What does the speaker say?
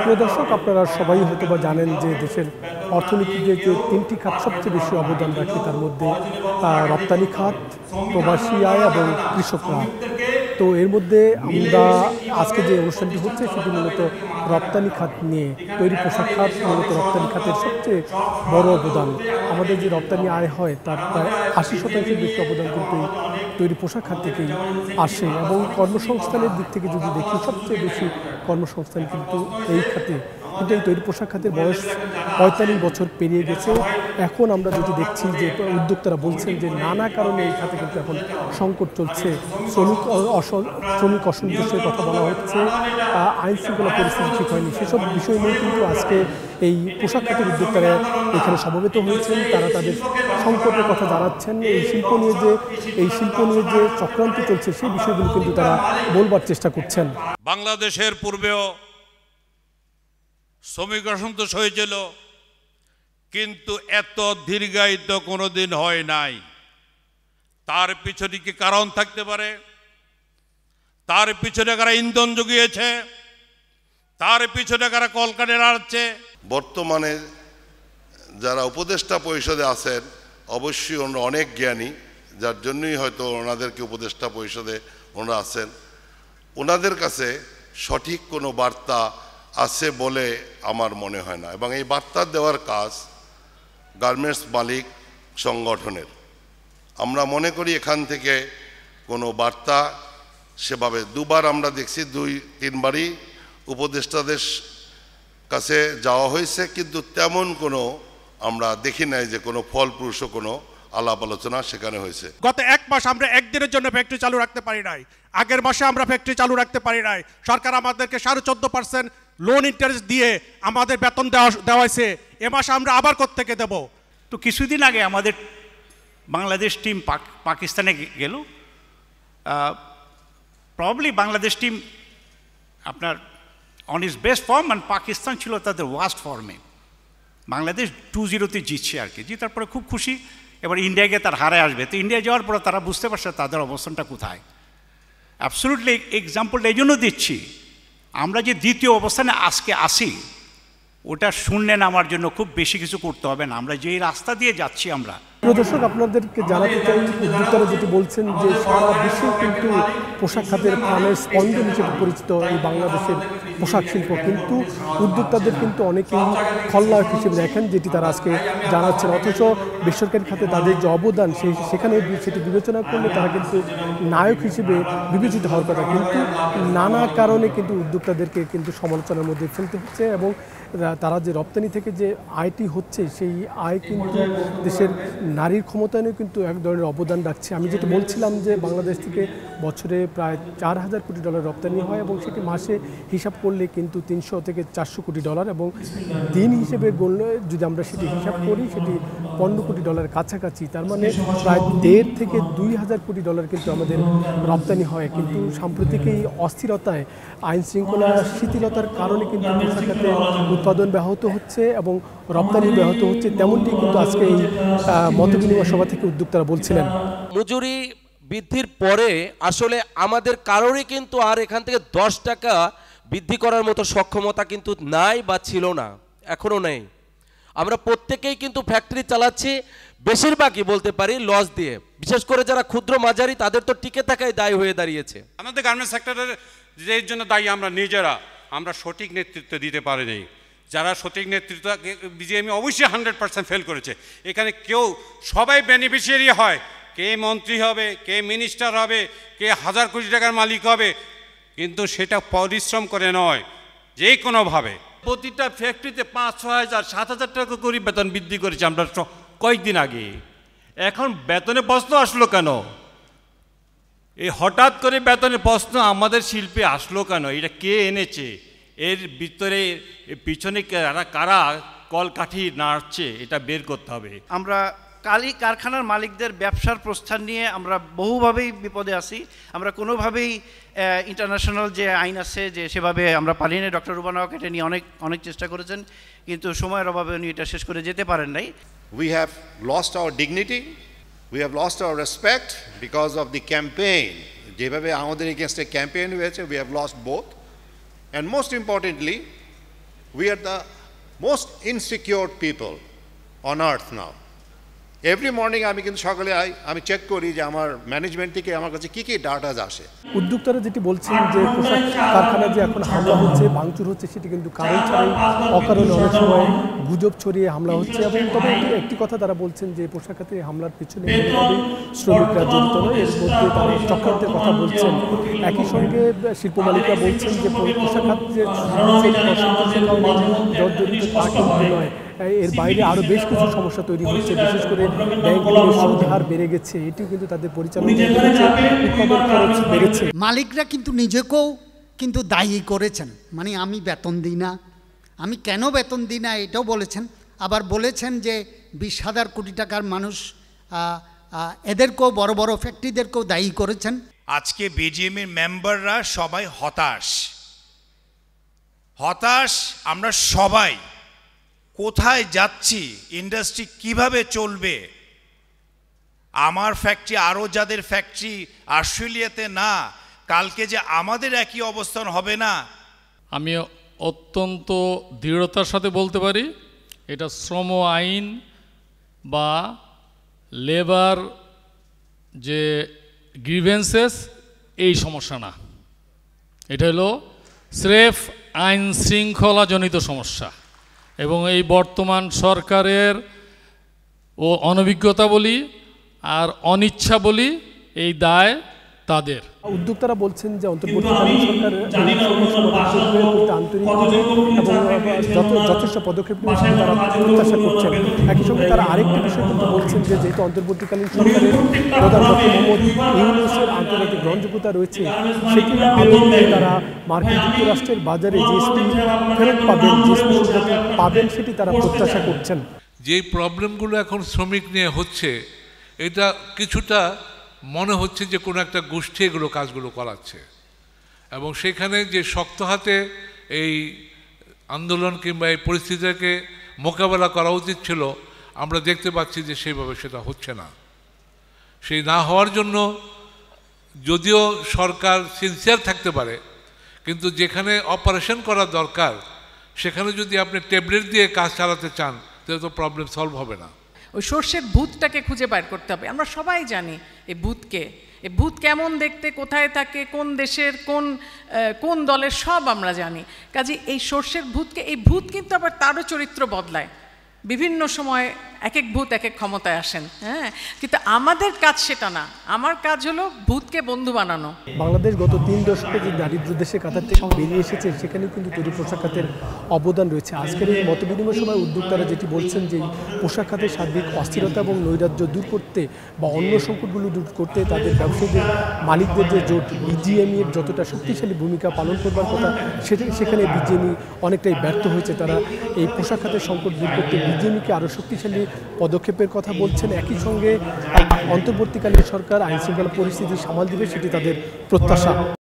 প্রিয় দর্শক আপনারা সবাই হয়তো বা জানেন যে দেশের অর্থনীতিতে যে তিনটি খাত সবচেয়ে বেশি অবদান রাখে তার মধ্যে রপ্তানি খাত প্রবাসী আয় এবং কৃষকরা তো এর মধ্যে আমরা আজকে যে অনুষ্ঠানটি হচ্ছে সেটি মূলত রপ্তানি খাত নিয়ে তৈরি পোশাক খাত মূলত রপ্তানি খাতের সবচেয়ে বড় অবদান আমাদের যে রপ্তানি আয় হয় তার প্রায় আশি শতাংশের বেশি অবদান কিন্তু তৈরি পোশাক খাত থেকেই আসে এবং কর্মসংস্থানের দিক থেকে যদি দেখি সবচেয়ে বেশি কর্মসংস্থান কিন্তু এই খাতে কিন্তু এই তৈরি পোশাক খাতের বয়স পঁয়তাল্লিশ বছর পেরিয়ে গেছে এখন আমরা যদি দেখছি যে উদ্যোক্তারা বলছেন যে নানা কারণে এই খাতে কিন্তু এখন সংকট চলছে শ্রমিক শ্রমিক অসন্তোষের কথা বলা হচ্ছে আইন শৃঙ্খলা পরিস্থিতি ঠিক হয়নি সেসব বিষয় নিয়ে কিন্তু আজকে এই পোশাক খাতের উদ্যোক্তারা এখানে সমবেত হয়েছেন তারা তাদের সংকটের কথা জানাচ্ছেন এই শিল্প নিয়ে যে এই শিল্প নিয়ে যে চক্রান্ত চলছে সেই বিষয়গুলো কিন্তু তারা বলবার চেষ্টা করছেন বাংলাদেশের পূর্বেও শ্রমিক অসন্তোষ হয়েছিল কিন্তু এত দীর্ঘায়িত কোনো দিন হয় নাই তার পিছনে কি কারণ থাকতে পারে তার পিছনে কারা ইন্ধন জুগিয়েছে তার পিছনে কারা কলকানে নাড়ছে বর্তমানে যারা উপদেষ্টা পরিষদে আছেন অবশ্যই ওনারা অনেক জ্ঞানী যার জন্যই হয়তো ওনাদেরকে উপদেষ্টা পরিষদে ওনারা আছেন ওনাদের কাছে সঠিক কোনো বার্তা আছে বলে আমার মনে হয় না এবং এই বার্তা দেওয়ার কাজ গার্মেন্টস মালিক সংগঠনের আমরা মনে করি এখান থেকে কোনো বার্তা সেভাবে দুবার আমরা দেখছি দুই তিনবারই উপদেষ্টাদের কাছে যাওয়া হয়েছে কিন্তু তেমন কোনো আমরা দেখি নাই যে কোনো ফলপ্রসূ কোনো আলাপ আলোচনা সেখানে হয়েছে গত এক মাস আমরা একদিনের জন্য ফ্যাক্টরি চালু রাখতে পারি নাই আগের মাসে আমরা ফ্যাক্টরি চালু রাখতে পারি নাই সরকার আমাদেরকে সাড়ে চোদ্দ পার্সেন্ট লোন ইন্টারেস্ট দিয়ে আমাদের বেতন দেওয়া দেওয়া হয়েছে এ মাসে আমরা আবার থেকে দেব তো কিছুদিন আগে আমাদের বাংলাদেশ টিম পাকিস্তানে গেল প্রবলি বাংলাদেশ টিম আপনার on is best form and Pakistan ছিল তাদের ওয়াস্ট ফর্মে বাংলাদেশ টু জিরোতে জিতছে আর কি জিতার পরে খুব খুশি এবার ইন্ডিয়াকে তার হারে আসবে তো ইন্ডিয়া যাওয়ার পরে তারা বুঝতে পারছে তাদের অবস্থানটা কোথায় অ্যাবসলুটলি এক্সাম্পলটা এই জন্য দিচ্ছি আমরা যে দ্বিতীয় অবস্থানে আজকে আসি ওটা শুনলেন আমার জন্য খুব বেশি কিছু করতে হবে না আমরা যেই রাস্তা দিয়ে যাচ্ছি আমরা দর্শক আপনাদেরকে জানাতে চাই বিদ্যারা যেটি বলছেন যে সারা বিশ্বে কিন্তু পোশাক খাতের প্রাণের স্পন্দন হিসেবে পরিচিত এই বাংলাদেশের পোশাক শিল্প কিন্তু উদ্যোক্তাদের কিন্তু অনেকেই খলনায়ক হিসেবে দেখেন যেটি তারা আজকে জানাচ্ছেন অথচ বেসরকারি খাতে তাদের যে অবদান সেই সেখানে সেটি বিবেচনা করলে তারা কিন্তু নায়ক হিসেবে বিবেচিত হওয়ার কথা কিন্তু নানা কারণে কিন্তু উদ্যোক্তাদেরকে কিন্তু সমালোচনার মধ্যে ফেলতে হচ্ছে এবং তারা যে রপ্তানি থেকে যে আয়টি হচ্ছে সেই আয় কিন্তু দেশের নারীর ক্ষমতায়নে কিন্তু এক ধরনের অবদান রাখছে আমি যেটা বলছিলাম যে বাংলাদেশ থেকে বছরে প্রায় চার হাজার কোটি ডলার রপ্তানি হয় এবং সেটি মাসে হিসাব করলে কিন্তু তিনশো থেকে চারশো কোটি ডলার এবং দিন হিসেবে গণ্য যদি আমরা সেটি হিসাব করি সেটি পনেরো কোটি ডলার কাছাকাছি তার মানে প্রায় দেড় থেকে দুই হাজার কোটি ডলার কিন্তু আমাদের রপ্তানি হয় কিন্তু সাম্প্রতিক এই অস্থিরতায় আইন শৃঙ্খলা শিথিলতার কারণে কিন্তু উৎপাদন ব্যাহত হচ্ছে এবং রপ্তানি ব্যাহত হচ্ছে তেমনটি কিন্তু আজকে এই মতবিনিময় সভা থেকে উদ্যোক্তারা বলছিলেন মজুরি বৃদ্ধির পরে আসলে আমাদের কারোরই কিন্তু আর এখান থেকে দশ টাকা বৃদ্ধি করার মতো সক্ষমতা কিন্তু নাই বা ছিল না এখনও নেই আমরা প্রত্যেকেই কিন্তু ফ্যাক্টরি চালাচ্ছি বেশিরভাগই বলতে পারি লস দিয়ে বিশেষ করে যারা ক্ষুদ্র মাঝারি তাদের তো টিকে থাকায় দায় হয়ে দাঁড়িয়েছে আমাদের গার্মেন্টস সেক্টরের যে জন্য দায়ী আমরা নিজেরা আমরা সঠিক নেতৃত্ব দিতে পারিনি যারা সঠিক নেতৃত্ব বিজেপি অবশ্যই হান্ড্রেড পার্সেন্ট ফেল করেছে এখানে কেউ সবাই বেনিফিশিয়ারি হয় কে মন্ত্রী হবে কে মিনিস্টার হবে কে হাজার কোটি টাকার মালিক হবে কিন্তু সেটা পরিশ্রম করে নয় যে কোনোভাবে প্রতিটা ফ্যাক্টরিতে পাঁচ ছ হাজার সাত হাজার টাকা করে বেতন বৃদ্ধি করেছি আমরা কয়েকদিন আগে এখন বেতনে প্রশ্ন আসলো কেন এই হঠাৎ করে বেতনের প্রশ্ন আমাদের শিল্পে আসলো কেন এটা কে এনেছে এর ভিতরে পিছনে কারা কারা কলকাঠি নাড়ছে এটা বের করতে হবে আমরা কালি কারখানার মালিকদের ব্যবসার প্রস্থান নিয়ে আমরা বহুভাবেই বিপদে আছি আমরা কোনোভাবেই ইন্টারন্যাশনাল যে আইন আছে যে সেভাবে আমরা পালি নেই ডক্টর রুবানাওক এটা নিয়ে অনেক অনেক চেষ্টা করেছেন কিন্তু সময়ের অভাবে উনি এটা শেষ করে যেতে পারেন নাই we have lost our dignity we have lost our respect because of the campaign যেভাবে আমাদের এগেনস্টে ক্যাম্পেইন হয়েছে we have lost both and most importantly we are the most insecure people on earth now every morning আমি কিন্তু সকালে আমি check করি যে আমার ম্যানেজমেন্ট থেকে আমার কাছে কী কী ডাটাজ আসে উদ্যোক্তারা যেটি বলছেন যে পোশাক কারখানায় যে এখন হামলা হচ্ছে ভাঙচুর হচ্ছে সেটি কিন্তু কারণ ছাড়াই অকারণে অনেক সময় গুজব ছড়িয়ে হামলা হচ্ছে এবং তবে একটি কথা তারা বলছেন যে পোশাক খাতে হামলার পিছনে শ্রমিকরা জড়িত নয় এর মধ্যে তারা চক্রান্তের কথা বলছেন একই সঙ্গে শিল্প মালিকরা বলছেন যে পোশাক খাত যে জড়িত তা কিন্তু নয় এর বাইরে আরও বেশ কিছু সমস্যা তৈরি হচ্ছে বিশেষ করে হার বেড়ে গেছে এটি কিন্তু তাদের পরিচালনা মালিকরা কিন্তু নিজেকেও কিন্তু দায়ী করেছেন মানে আমি বেতন দিই না আমি কেন বেতন দিই না এটাও বলেছেন আবার বলেছেন যে বিশ হাজার কোটি টাকার মানুষ এদেরকেও বড় বড় ফ্যাক্টরিদেরকেও দায়ী করেছেন আজকে বিজিএমের মেম্বাররা সবাই হতাশ হতাশ আমরা সবাই কোথায় যাচ্ছি ইন্ডাস্ট্রি কিভাবে চলবে আমার ফ্যাক্টরি আরও যাদের ফ্যাক্টরি অস্ট্রেলিয়াতে না কালকে যে আমাদের একই অবস্থান হবে না আমি অত্যন্ত দৃঢ়তার সাথে বলতে পারি এটা শ্রম আইন বা লেবার যে গ্রিভেন্সেস এই সমস্যা না এটা হলো স্রেফ আইন শৃঙ্খলাজনিত সমস্যা এবং এই বর্তমান সরকারের ও অনভিজ্ঞতা বলি আর অনিচ্ছা বলি এই দায় তাদের উদ্যোক্তারা বলছেন যে অন্তর্বর্তীকালীন সরকার আন্তরিক এবং যথেষ্ট পদক্ষেপ নিয়েছে তারা প্রত্যাশা করছেন একই সঙ্গে তারা আরেকটি বিষয় কিন্তু বলছেন যে যেহেতু অন্তর্বর্তীকালীন সরকারের প্রধান মোহাম্মদ ইউনুসের আন্তর্জাতিক গ্রহণযোগ্যতা রয়েছে সেটির তারা মার্কিন হ্যাঁ, যুক্তরাষ্ট্রের বাজারে জিএসটি ফেরত পাবেন জিএসটি পাবেন সেটি তারা প্রত্যাশা করছেন যে প্রবলেমগুলো এখন শ্রমিক নিয়ে হচ্ছে এটা কিছুটা মনে হচ্ছে যে কোনো একটা গোষ্ঠী এগুলো কাজগুলো করাচ্ছে এবং সেখানে যে শক্ত হাতে এই আন্দোলন কিংবা এই পরিস্থিতিটাকে মোকাবেলা করা উচিত ছিল আমরা দেখতে পাচ্ছি যে সেইভাবে সেটা হচ্ছে না সেই না হওয়ার জন্য যদিও সরকার সিনসিয়ার থাকতে পারে কিন্তু যেখানে অপারেশন করা দরকার সেখানে যদি আপনি ট্যাবলেট দিয়ে কাজ চালাতে চান তাহলে তো প্রবলেম সলভ হবে না ওই সর্ষের ভূতটাকে খুঁজে বার করতে হবে আমরা সবাই জানি এই ভূতকে এ ভূত কেমন দেখতে কোথায় থাকে কোন দেশের কোন কোন দলের সব আমরা জানি কাজে এই সর্ষের ভূতকে এই ভূত কিন্তু আবার তারও চরিত্র বদলায় বিভিন্ন সময় এক এক ভূত এক এক ক্ষমতায় আসেন হ্যাঁ কিন্তু আমাদের কাজ সেটা না আমার কাজ হলো ভূতকে বন্ধু বানানো বাংলাদেশ গত তিন দশকে যে দারিদ্র দেশে কাতার থেকে বেরিয়ে এসেছে সেখানে কিন্তু তৈরি পোশাক খাতের অবদান রয়েছে আজকের এই মত বিনিময় সময় উদ্যোক্তারা যেটি বলছেন যে পোশাক খাতের সার্বিক অস্থিরতা এবং নৈরাজ্য দূর করতে বা অন্য সংকটগুলো দূর করতে তাদের ব্যবসায়ীদের মালিকদের যে জোট বিজিএমই e এর যতটা শক্তিশালী ভূমিকা পালন করবার কথা সেটা সেখানে বিজিএমই e অনেকটাই ব্যর্থ হয়েছে তারা এই পোশাক খাতের সংকট দূর করতে বিজিএমইকে e আরও শক্তিশালী পদক্ষেপের কথা বলছেন একই সঙ্গে অন্তর্বর্তীকালীন সরকার আইনশৃঙ্খলা পরিস্থিতি সামাল দিবে সেটি তাদের প্রত্যাশা